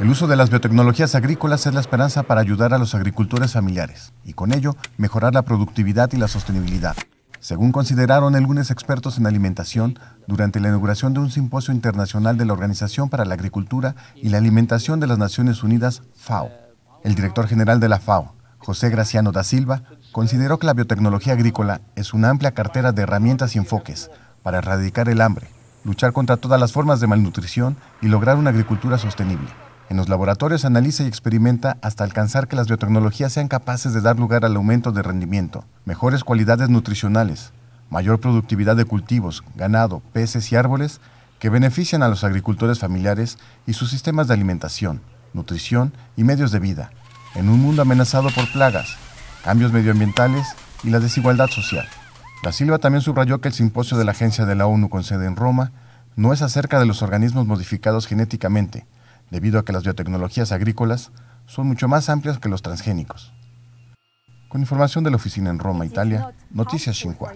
El uso de las biotecnologías agrícolas es la esperanza para ayudar a los agricultores familiares y con ello mejorar la productividad y la sostenibilidad. Según consideraron algunos expertos en alimentación durante la inauguración de un simposio internacional de la Organización para la Agricultura y la Alimentación de las Naciones Unidas, FAO. El director general de la FAO, José Graciano da Silva, consideró que la biotecnología agrícola es una amplia cartera de herramientas y enfoques para erradicar el hambre, luchar contra todas las formas de malnutrición y lograr una agricultura sostenible. En los laboratorios analiza y experimenta hasta alcanzar que las biotecnologías sean capaces de dar lugar al aumento de rendimiento, mejores cualidades nutricionales, mayor productividad de cultivos, ganado, peces y árboles que benefician a los agricultores familiares y sus sistemas de alimentación, nutrición y medios de vida, en un mundo amenazado por plagas, cambios medioambientales y la desigualdad social. La Silva también subrayó que el simposio de la Agencia de la ONU con sede en Roma no es acerca de los organismos modificados genéticamente, debido a que las biotecnologías agrícolas son mucho más amplias que los transgénicos. Con información de la oficina en Roma, Italia, Noticias Xinhua.